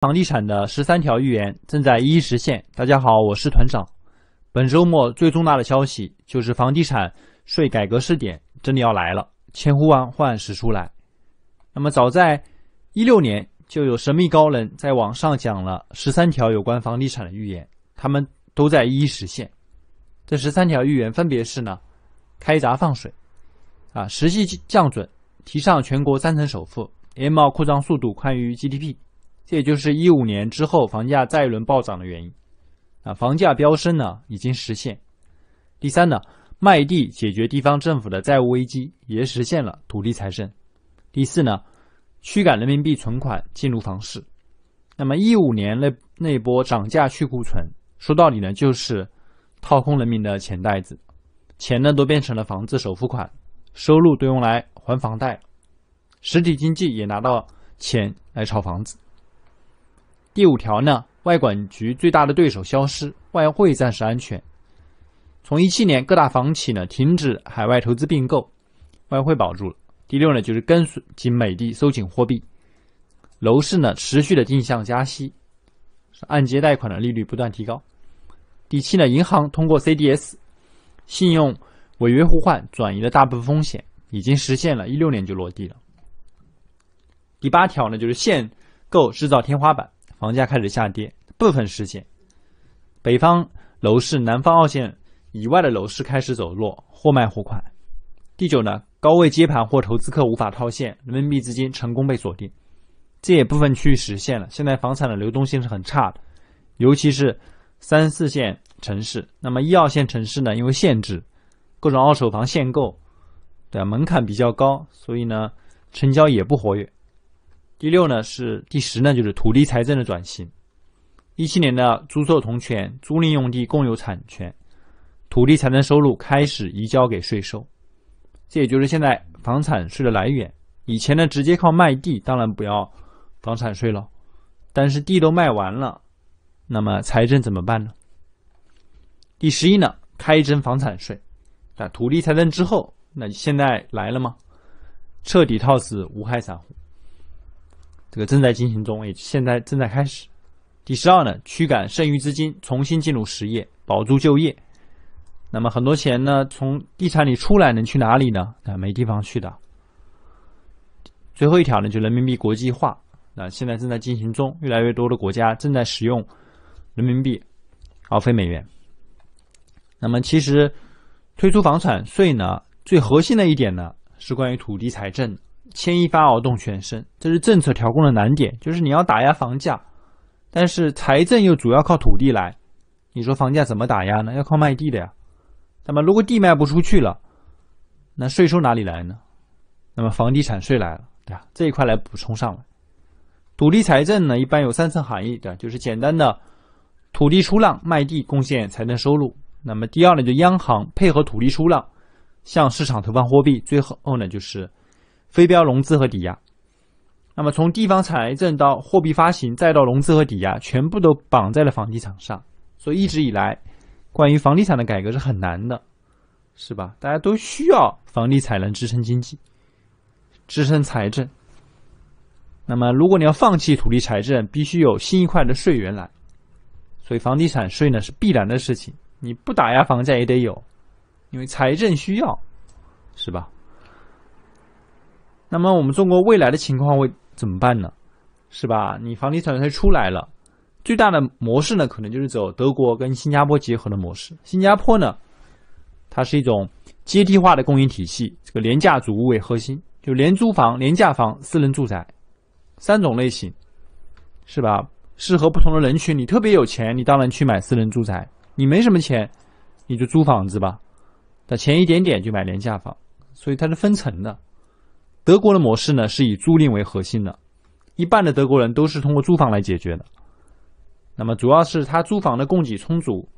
房地产的十三条预言正在一一实现。大家好，我是团长。本周末最重大的消息就是房地产税改革试点真的要来了，千呼万唤始出来。那么早在一六年，就有神秘高人在网上讲了十三条有关房地产的预言，他们都在一一实现。这十三条预言分别是呢：开闸放水，啊，实际降准，提上全国三成首付，M 二扩张速度快于 GDP。这也就是一五年之后房价再一轮暴涨的原因，啊，房价飙升呢已经实现。第三呢，卖地解决地方政府的债务危机，也实现了土地财政。第四呢，驱赶人民币存款进入房市。那么一五年那那波涨价去库存，说到底呢就是，掏空人民的钱袋子，钱呢都变成了房子首付款，收入都用来还房贷，实体经济也拿到钱来炒房子。第五条呢，外管局最大的对手消失，外汇暂时安全。从一七年各大房企呢停止海外投资并购，外汇保住了。第六呢就是跟随及美的收紧货币，楼市呢持续的定向加息，按揭贷款的利率不断提高。第七呢，银行通过 CDS 信用违约互换转移了大部分风险，已经实现了一六年就落地了。第八条呢就是限购制造天花板。房价开始下跌，部分实现；北方楼市、南方二线以外的楼市开始走弱，或卖或款。第九呢，高位接盘或投资客无法套现，人民币资金成功被锁定，这也部分区域实现了。现在房产的流动性是很差的，尤其是三四线城市。那么一二线城市呢，因为限制各种二手房限购的门槛比较高，所以呢成交也不活跃。第六呢是第十呢就是土地财政的转型，一七年的租售同权租赁用地共有产权，土地财政收入开始移交给税收，这也就是现在房产税的来源。以前呢直接靠卖地，当然不要房产税了，但是地都卖完了，那么财政怎么办呢？第十一呢开征房产税，那土地财政之后，那现在来了吗？彻底套死无害散户。这个正在进行中，也现在正在开始。第十二呢，驱赶剩余资金重新进入实业，保住就业。那么很多钱呢，从地产里出来能去哪里呢？啊，没地方去的。最后一条呢，就人民币国际化。那现在正在进行中，越来越多的国家正在使用人民币而非美元。那么其实推出房产税呢，最核心的一点呢，是关于土地财政。牵一发而动全身，这是政策调控的难点，就是你要打压房价，但是财政又主要靠土地来，你说房价怎么打压呢？要靠卖地的呀。那么如果地卖不出去了，那税收哪里来呢？那么房地产税来了，对吧？这一块来补充上来。土地财政呢，一般有三层含义，对，就是简单的土地出让卖地贡献财政收入。那么第二呢，就央行配合土地出让向市场投放货币。最后呢，就是。非标融资和抵押，那么从地方财政到货币发行，再到融资和抵押，全部都绑在了房地产上。所以一直以来，关于房地产的改革是很难的，是吧？大家都需要房地产能支撑经济、支撑财政。那么如果你要放弃土地财政，必须有新一块的税源来。所以房地产税呢是必然的事情，你不打压房价也得有，因为财政需要，是吧？那么我们中国未来的情况会怎么办呢？是吧？你房地产它出来了，最大的模式呢，可能就是走德国跟新加坡结合的模式。新加坡呢，它是一种阶梯化的供应体系，这个廉价租屋为核心，就廉租房、廉价房、私人住宅三种类型，是吧？适合不同的人群。你特别有钱，你当然去买私人住宅；你没什么钱，你就租房子吧；那钱一点点就买廉价房，所以它是分层的。德国的模式呢，是以租赁为核心的，一半的德国人都是通过租房来解决的。那么主要是他租房的供给充足，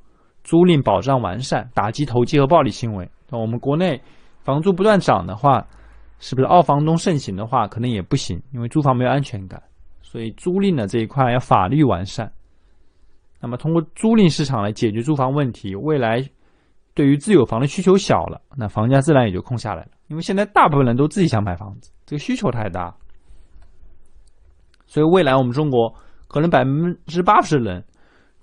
租赁保障完善，打击投机和暴力行为。那我们国内房租不断涨的话，是不是二房东盛行的话，可能也不行，因为租房没有安全感。所以租赁的这一块要法律完善。那么通过租赁市场来解决住房问题，未来。对于自有房的需求小了，那房价自然也就空下来了。因为现在大部分人都自己想买房子，这个需求太大，所以未来我们中国可能百分之八十人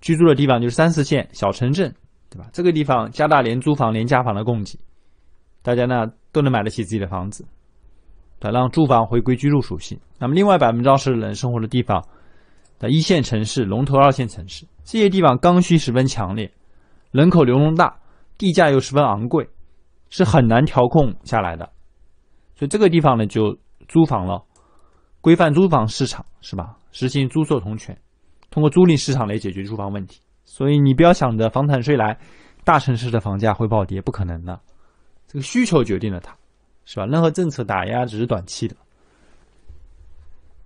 居住的地方就是三四线小城镇，对吧？这个地方加大廉租房、廉价房的供给，大家呢都能买得起自己的房子，对让住房回归居住属性。那么另外百分之二十人生活的地方，在一线城市、龙头二线城市，这些地方刚需十分强烈，人口流动大。地价又十分昂贵，是很难调控下来的，所以这个地方呢就租房了，规范租房市场是吧？实行租售同权，通过租赁市场来解决住房问题。所以你不要想着房产税来，大城市的房价会暴跌，不可能的，这个需求决定了它，是吧？任何政策打压只是短期的，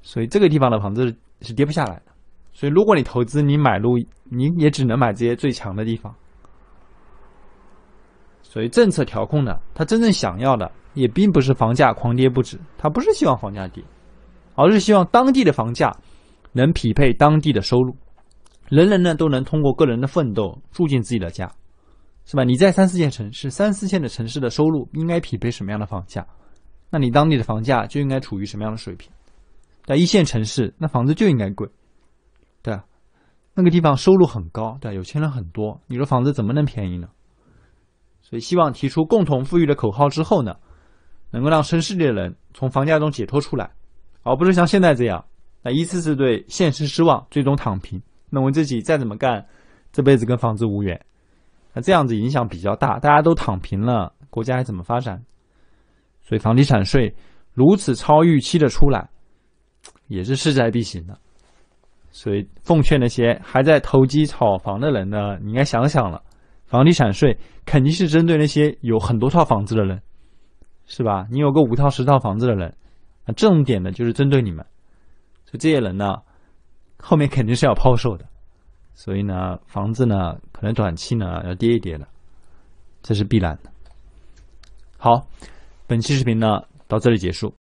所以这个地方的房子是跌不下来的。所以如果你投资，你买入你也只能买这些最强的地方。所以政策调控呢，他真正想要的也并不是房价狂跌不止，他不是希望房价跌，而是希望当地的房价能匹配当地的收入，人人呢都能通过个人的奋斗住进自己的家，是吧？你在三四线城市，三四线的城市的收入应该匹配什么样的房价？那你当地的房价就应该处于什么样的水平？在一线城市，那房子就应该贵，对啊，那个地方收入很高，对，有钱人很多，你说房子怎么能便宜呢？所以，希望提出“共同富裕”的口号之后呢，能够让深市里的人从房价中解脱出来，而不是像现在这样，那一次次对现实失望，最终躺平。那我自己再怎么干，这辈子跟房子无缘。那这样子影响比较大，大家都躺平了，国家还怎么发展？所以，房地产税如此超预期的出来，也是势在必行的。所以，奉劝那些还在投机炒房的人呢，你应该想想了。房地产税肯定是针对那些有很多套房子的人，是吧？你有个五套十套房子的人，那这种点呢就是针对你们，所以这些人呢，后面肯定是要抛售的，所以呢，房子呢可能短期呢要跌一跌的，这是必然的。好，本期视频呢到这里结束。